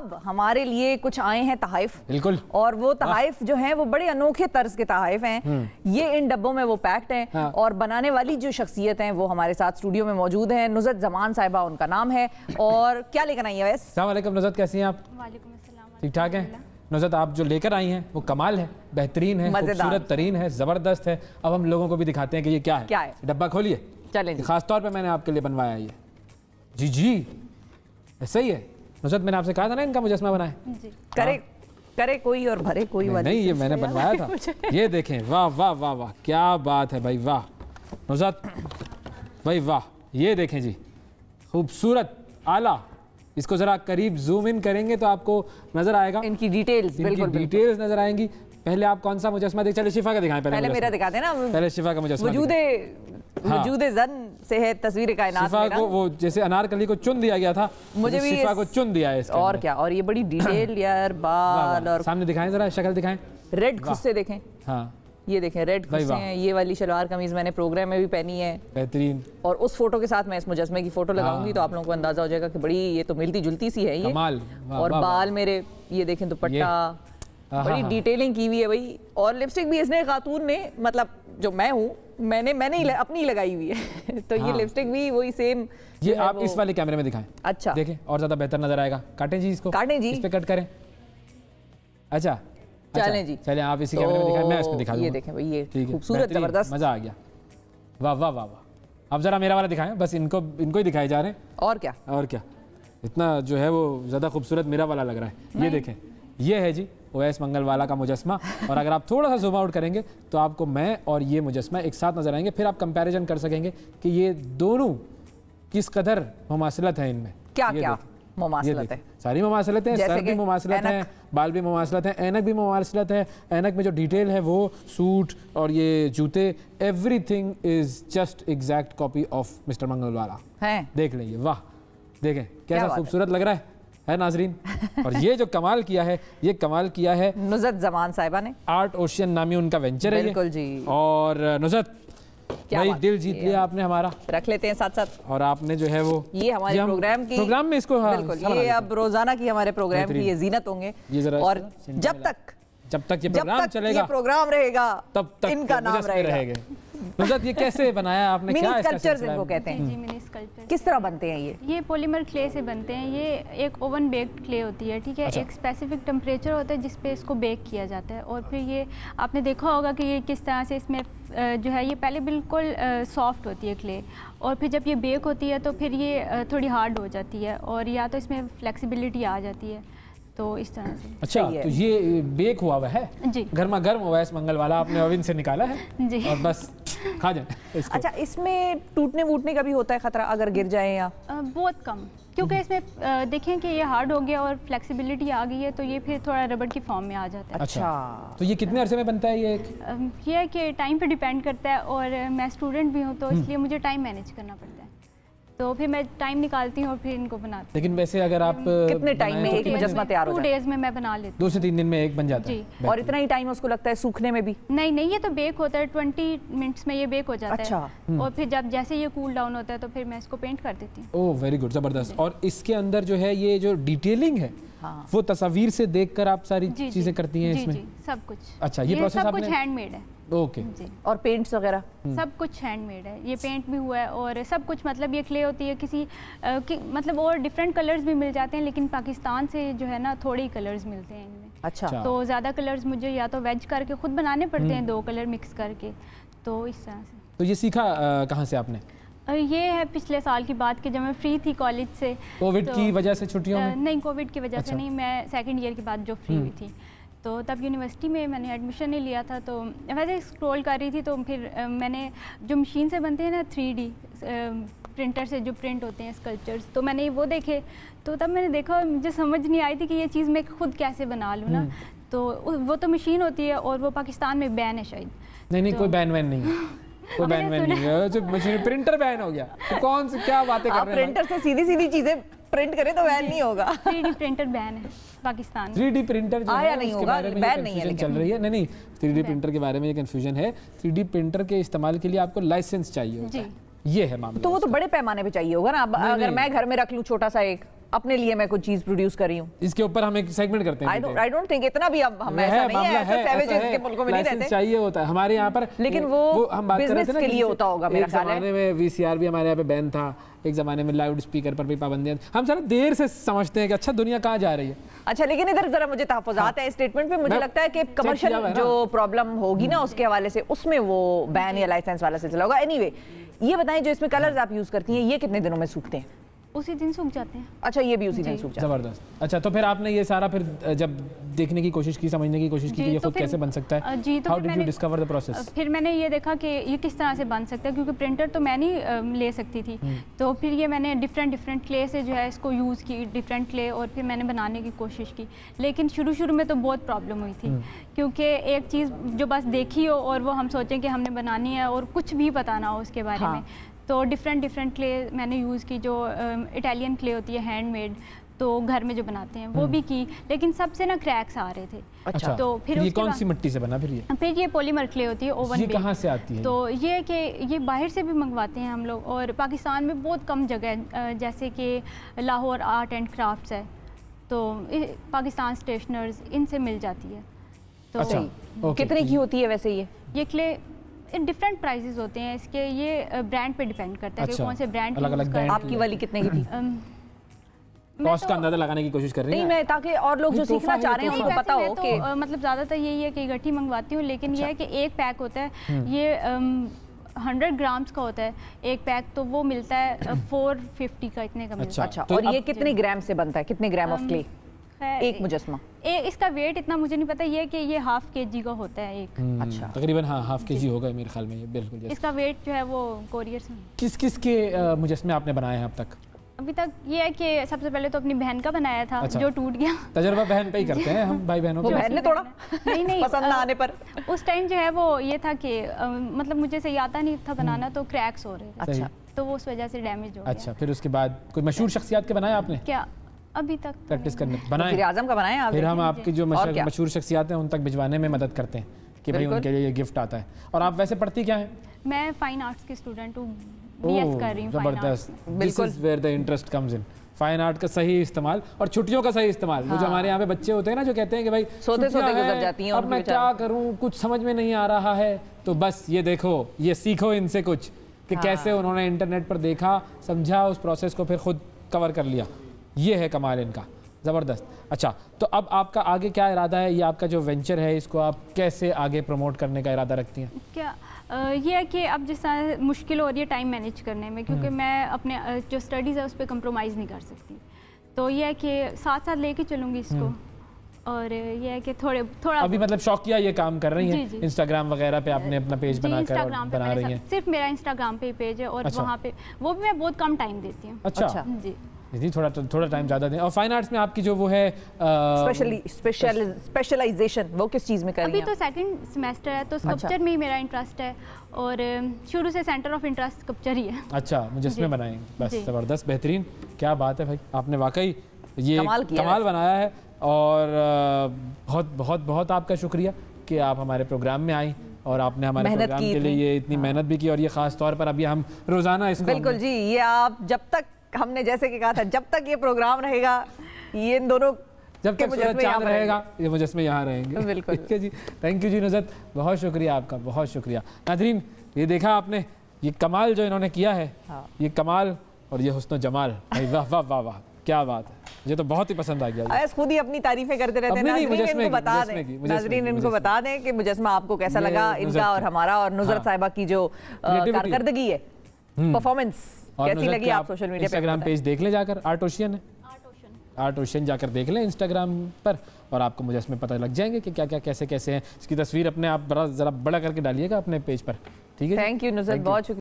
अब हमारे लिए कुछ आए हैं तहाइफ बिल्कुल और वो तहाइफ जो हैं वो बड़े अनोखे तर्ज के तहाइफ हैं हम्म। ये इन डब्बों में वो पैक्ड हैं हाँ। और बनाने वाली जो शख्सियत हैं वो हमारे साथ स्टूडियो में मौजूद हैं नुजरत जमान साहिबा उनका नाम है और क्या लेकर आई है वैस नुजत कैसी हैं आप ठीक ठाक हैं नुजत आप जो लेकर आई हैं वो कमाल है बेहतरीन है खूबसूरत तरीन है ज़बरदस्त है अब हम लोगों को भी दिखाते हैं कि ये क्या है क्या है डब्बा खोलिए चलें खासतौर पर मैंने आपके लिए बनवाया ये जी जी सही है नुसरत मैंने आपसे कहा था ना इनका मुजस्मा बनाए करे करे कोई और भरे कोई नहीं, नहीं ये मैंने बनवाया था ये देखें वाह वाह वाह वाह क्या बात है भाई वाह नुसरत भाई वाह ये देखें जी खूबसूरत आला इसको ज़रा करीब जूम इन करेंगे तो आपको नज़र आएगा इनकी डिटेल्स इनकी डिटेल्स नज़र आएंगी पहले आप कौन सा मुजस्मा देख चले शिफा का दिखाएं पहले, पहले मेरा दिखा देना पहले शिफा का मुजस्मा वजूद हाँ। वजूद जन से है तस्वीर का शिफा को वो जैसे अनारकली को चुन दिया गया था मुझे भी शिफा को चुन दिया है और क्या और ये बड़ी डिटेल यार बाल और सामने दिखाएं जरा शक्ल दिखाएं रेड खुस्से देखें हाँ ये देखें रेड हैं ये वाली शलवार कमीज मैंने प्रोग्राम में भी पहनी है बेहतरीन और उस फोटो के साथ मैं इस मुजस्मे की फोटो लगाऊंगी हाँ। तो आप लोगों को अंदाजा हो जाएगा कि बड़ी ये तो मिलती जुलती सी है ये कमाल और बाल मेरे ये देखें दुपट्टा बड़ी डिटेलिंग की हुई है भाई और लिपस्टिक भी इसने खातून ने मतलब जो मैं हूँ मैंने मैंने ही अपनी ही लगाई हुई है तो हाँ। ये लिपस्टिक भी वही सेम ये आप इस वाले कैमरे में दिखाएं अच्छा देखें और ज्यादा बेहतर नजर आएगा काटें जी इसको काटें जी इस पे कट करें अच्छा, अच्छा चलें जी चलें आप इसी कैमरे में दिखाएं मैं इसमें तो दिखा दूंगा ये देखें भाई ये खूबसूरत जबरदस्त मजा आ गया वाह वाह वाह वाह अब जरा मेरा वाला दिखाएं बस इनको इनको ही दिखाए जा रहे हैं और क्या और क्या इतना जो है वो ज्यादा खूबसूरत मेरा वाला लग रहा है ये देखें ये है जी ओएस मंगलवाला का मुजस्मा और अगर आप थोड़ा सा जूम आउट करेंगे तो आपको मैं और ये मुजस्मा एक साथ नज़र आएंगे फिर आप कंपैरिजन कर सकेंगे कि ये दोनों किस कदर मुमासिलत है इनमें क्या क्या है सारी ममासलत है सर भी ममासलत है बाल भी ममासलत है ऐनक भी ममासलत है ऐनक में जो डिटेल है वो सूट और ये जूते everything is just exact copy of mister Mangalwala देख लेंगे वाह देखें कैसा खूबसूरत लग रहा है है नाजरीन और ये जो कमाल किया है ये कमाल किया है नुजत जमान साहिबा ने आर्ट ओशियन नामी उनका वेंचर है बिल्कुल जी और नुजत भाई दिल जीत लिया आपने हमारा रख लेते हैं साथ साथ और आपने जो है वो ये हमारे ये प्रोग्राम की प्रोग्राम में इसको हाँ, बिल्कुल ये अब रोजाना की हमारे प्रोग्राम की ये जीनत होंगे ये और जब तक जब तक ये प्रोग्राम चलेगा प्रोग्राम रहेगा तब तक इनका नाम रहेगा ये कैसे बनाया आपने क्या कल्चर इनको कहते हैं स्कल्पचर किस तरह बनते हैं ये ये पॉलीमर क्ले से बनते हैं ये एक ओवन बेक्ड क्ले होती है ठीक है अच्छा। एक स्पेसिफिक टेम्परेचर होता है जिसपे इसको बेक किया जाता है और फिर ये आपने देखा होगा कि ये किस तरह से इसमें जो है ये पहले बिल्कुल सॉफ्ट होती है क्ले और फिर जब ये बेक होती है तो फिर ये थोड़ी हार्ड हो जाती है और या तो इसमें फ्लेक्सीबिलिटी आ जाती है तो इस तरह से अच्छा तो ये बेक हुआ हुआ है जी गर्मा गर्म हुआ है इस मंगल वाला आपने ओवन से निकाला है जी और बस खा जाए अच्छा इसमें टूटने वूटने का भी होता है खतरा अगर गिर जाए या बहुत कम क्योंकि हम्म। इसमें देखें कि ये हार्ड हो गया और फ्लेक्सिबिलिटी आ गई है तो ये फिर थोड़ा रबड़ की फॉर्म में आ जाता है अच्छा।, अच्छा तो ये कितने अरसे में बनता है ये ये है कि टाइम पे डिपेंड करता है और मैं स्टूडेंट भी हूँ तो हम्म। इसलिए मुझे टाइम मैनेज करना पड़ता है तो फिर मैं टाइम निकालती हूँ और फिर इनको बनाती लेकिन वैसे अगर आप हम्म, कितने टाइम में तो एक मुजस्मा तैयार हो डेज में मैं बना लेती दो से तीन दिन में एक बन जाता है और इतना ही टाइम उसको लगता है सूखने में भी नहीं नहीं ये तो बेक होता है ट्वेंटी मिनट्स में ये बेक हो जाता अच्छा। है हम्म। और फिर जब जैसे ये कूल डाउन होता है तो फिर मैं इसको पेंट कर देती हूँ ओह वेरी गुड जबरदस्त और इसके अंदर जो है ये जो डिटेलिंग है हाँ। वो तस्वीर से देखकर आप सारी चीजें करती हैं इसमें सब कुछ अच्छा ये प्रोसेस सब कुछ हैंडमेड है ओके जी और पेंट्स वगैरह हम्म। सब कुछ हैंडमेड है ये पेंट भी हुआ है और सब कुछ मतलब ये क्ले होती है किसी आ, कि, मतलब और डिफरेंट कलर्स भी मिल जाते हैं लेकिन पाकिस्तान से जो है ना थोड़े ही कलर्स मिलते हैं इनमें अच्छा, अच्छा। तो ज़्यादा कलर्स मुझे या तो वेज करके खुद बनाने पड़ते हैं हम्म। दो कलर मिक्स करके तो इस तरह से तो ये सीखा कहाँ से आपने ये है पिछले साल की बात कि जब मैं फ्री थी कॉलेज से कोविड तो, की वजह से छुट्टियों में नहीं कोविड की वजह अच्छा। से नहीं मैं सेकंड ईयर के बाद जो फ्री हम्म। हुई थी तो तब यूनिवर्सिटी में मैंने एडमिशन नहीं लिया था तो वैसे स्क्रॉल कर रही थी तो फिर मैंने जो मशीन से बनते हैं ना थ्री प्रिंटर से जो प्रिंट होते हैं स्कल्पचर्स तो मैंने वो देखे तो तब मैंने देखा मुझे समझ नहीं आई थी कि ये चीज़ मैं खुद कैसे बना लूँ ना हम्म। तो वो तो मशीन होती है और वो पाकिस्तान में बैन है शायद नहीं नहीं तो, कोई बैन वैन नहीं कोई बैन वैन नहीं है जो मशीन प्रिंटर बैन हो गया तो कौन से क्या बातें कर रहे हैं प्रिंटर से सीधी सीधी चीज़ें प्रिंट करे तो बैन नहीं होगा थ्री प्रिंटर बैन है पाकिस्तान थ्री डी प्रिंटर आया नहीं होगा बैन नहीं है चल रही है नहीं नहीं थ्री डी प्रिंटर के बारे में ये है थ्री प्रिंटर के इस्तेमाल के लिए आपको लाइसेंस चाहिए होता है ये है मामला तो वो तो बड़े पैमाने पे चाहिए होगा ना अगर मैं घर में रख लू छोटा सा एक अपने लिए मैं कुछ चीज प्रोड्यूस कर रही हूँ इसके ऊपर हम एक सेगमेंट करते हैं आई डोंट थिंक इतना भी अब हम ऐसा नहीं है ऐसा सैवेजेस के मुल्कों में नहीं रहते चाहिए होता है हमारे यहाँ पर लेकिन वो, वो हम बात बिजनेस के लिए होता होगा मेरा ख्याल है में वीसीआर भी हमारे यहाँ पे बैन था एक जमाने में लाउड स्पीकर पर भी पाबंदियां हम सारा देर से समझते हैं कि अच्छा दुनिया कहाँ जा रही है अच्छा लेकिन इधर जरा मुझे तहफात हाँ। है स्टेटमेंट पे मुझे लगता है कि कमर्शियल जो प्रॉब्लम होगी ना उसके हवाले से उसमें वो बैन या लाइसेंस वाला सिलसिला होगा एनीवे ये बताएं जो इसमें कलर्स आप यूज करती हैं ये कितने दिनों में सूखते हैं उसी दिन सूख जाते हैं अच्छा ये भी उसी दिन सूख जाते हैं जबरदस्त अच्छा तो फिर आपने ये सारा फिर जब देखने की कोशिश की समझने की कोशिश की कि ये तो खुद कैसे बन सकता है जी तो how did you discover the process फिर मैंने ये देखा कि ये किस तरह से बन सकता है क्योंकि प्रिंटर तो मैं नहीं ले सकती थी हम्म। तो फिर ये मैंने डिफरेंट डिफरेंट क्ले से जो है इसको यूज़ की डिफरेंट क्ले और फिर मैंने बनाने की कोशिश की लेकिन शुरू शुरू में तो बहुत प्रॉब्लम हुई थी हम्म। क्योंकि एक चीज़ जो बस देखी हो और वो हम सोचें कि हमने बनानी है और कुछ भी बताना हो उसके बारे हाँ। में तो डिफरेंट डिफरेंट क्ले मैंने यूज़ की जो इटालियन um, क्ले होती है हैंडमेड तो घर में जो बनाते हैं वो हम्म। भी की लेकिन सबसे ना क्रैक्स आ रहे थे अच्छा तो, तो फिर ये कौन सी मिट्टी से बना फिर ये फिर ये पॉलीमर क्ले होती है ओवन ये कहाँ से आती है तो ये कि ये बाहर से भी मंगवाते हैं हम लोग और पाकिस्तान में बहुत कम जगह है जैसे कि लाहौर आर्ट एंड क्राफ्ट है तो पाकिस्तान स्टेशनर्स इनसे मिल जाती है तो अच्छा, कितने की होती है वैसे ये ये क्ले डिफरेंट प्राइजेज होते हैं इसके ये ब्रांड पे डिपेंड करता है अच्छा। कौन से ब्रांड आपकी वाली कितने की थी कॉस्ट तो का अंदाजा लगाने की कोशिश कर रही हूँ मैं ताकि और लोग जो सीखना चाह रहे हैं उनको पता हो तो, कि मतलब ज़्यादातर यही है कि गठी मंगवाती हूँ लेकिन अच्छा। ये है कि एक पैक होता है हम्म। ये हंड्रेड ग्राम्स का होता है एक पैक तो वो मिलता है फोर फिफ्टी का इतने का मिलता है अच्छा, अच्छा तो और ये कितने ग्राम से बनता है कितने ग्राम ऑफ क्ले है एक मुजस्मा ए, इसका वेट इतना मुझे नहीं पता ये कि ये हाफ के जी का होता है एक हम्म, अच्छा तकरीबन हाँ हाफ के जी होगा मेरे ख्याल में बिल्कुल इसका वेट जो है वो कोरियर से किस किस के मुजस्मे आपने बनाए हैं अब तक अभी तक ये है कि सबसे पहले तो अपनी बहन का बनाया था अच्छा। जो टूट गया तजर्बा बहन पे ही करते हैं हम भाई बहनों के बहन ने तोड़ा नहीं नहीं पसंद ना आने पर उस टाइम जो है वो ये था कि मतलब मुझे सही आता नहीं था बनाना हम्म। तो क्रैक्स हो रहे थे अच्छा तो वो उस वजह से डैमेज हो अच्छा फिर उसके बाद कोई मशहूर शख्सियात के बनाया आपने क्या अभी तक प्रैक्टिस तो करने बनाए आजम का बनाए फिर हम आपकी जो मशहूर शख्सियात हैं उन तक भिजवाने में मदद करते हैं कि भाई उनके लिए ये गिफ्ट आता है और आप वैसे पढ़ती क्या है मैं फाइन आर्ट्स की स्टूडेंट हूँ जबरदस्त where the interest comes in fine art का सही इस्तेमाल और छुट्टियों का सही इस्तेमाल हाँ। जो हमारे यहाँ पे बच्चे होते हैं ना जो कहते हैं कि भाई सोते सोते जाती हैं मैं क्या करूँ कुछ समझ में नहीं आ रहा है तो बस ये देखो ये सीखो इनसे कुछ कि हाँ। कैसे उन्होंने इंटरनेट पर देखा समझा उस प्रोसेस को फिर खुद कवर कर लिया ये है कमाल इनका ज़बरदस्त अच्छा तो अब आपका आगे क्या इरादा है ये आपका जो वेंचर है इसको आप कैसे आगे प्रमोट करने का इरादा रखती हैं क्या आ, ये है कि अब जिस तरह मुश्किल हो रही है टाइम मैनेज करने में क्योंकि हम्म। मैं अपने जो स्टडीज़ है उस पर कंप्रोमाइज़ नहीं कर सकती तो ये है कि साथ साथ लेके चलूँगी इसको हम्म। और ये है कि थोड़े थोड़ा अभी मतलब शौक किया ये काम कर रही हैं इंस्टाग्राम वगैरह पे आपने अपना पेज बना कर बना रही हैं सिर्फ मेरा इंस्टाग्राम पे पेज है और अच्छा। वहाँ पे वो भी मैं बहुत कम टाइम देती हूँ अच्छा।, अच्छा, जी जी थोड़ा थोड़ा टाइम ज़्यादा दें और फाइन आर्ट्स में आपकी जो वो है स्पेशली स्पेशल स्पेशलाइजेशन वो किस चीज़ में कर अभी तो सेकंड सेमेस्टर है तो स्कल्पचर अच्छा। में ही मेरा इंटरेस्ट है और शुरू से सेंटर ऑफ इंटरेस्ट स्कल्पचर ही है अच्छा मुझे इसमें बनाएंगे बस ज़बरदस्त बेहतरीन क्या बात है भाई आपने वाकई ये कमाल, कमाल बनाया है और बहुत बहुत बहुत आपका शुक्रिया कि आप हमारे प्रोग्राम में आई और आपने हमारे प्रोग्राम के लिए ये इतनी हाँ। मेहनत भी की और ये खास तौर पर अभी हम रोज़ाना इसको बिल्कुल जी ये आप जब तक हमने जैसे कि कहा था जब तक ये प्रोग्राम रहेगा ये इन दोनों जब तक चांद रहेगा ये मुजस्मे यहाँ रहेंगे बिल्कुल ठीक है जी थैंक यू जी नजत बहुत शुक्रिया आपका बहुत शुक्रिया नाजरीन ये देखा आपने ये कमाल जो इन्होंने किया है हाँ। ये कमाल और ये हसन जमाल वाह वाह वाह वाह क्या बात है मुझे तो बहुत ही पसंद आ गया खुद ही अपनी तारीफें करते रहते हैं नाजरीन इनको बता दें कि मुजस्मा आपको कैसा लगा इनका और हमारा और नुजरत हाँ। साहिबा की जो कारकर्दगी है परफॉर्मेंस हम्म। कैसी लगी आप सोशल मीडिया इंस्टाग्राम पेज देख लें जाकर आर्ट ओशियन है आर्ट ओशियन जाकर देख लें इंस्टाग्राम पर और आपको मुझे इसमें पता लग जाएंगे कि क्या क्या कैसे कैसे हैं इसकी तस्वीर अपने आप बड़ा ज़रा बड़ा करके डालिएगा अपने पेज पर ठीक है थैंक यू नुजर बहुत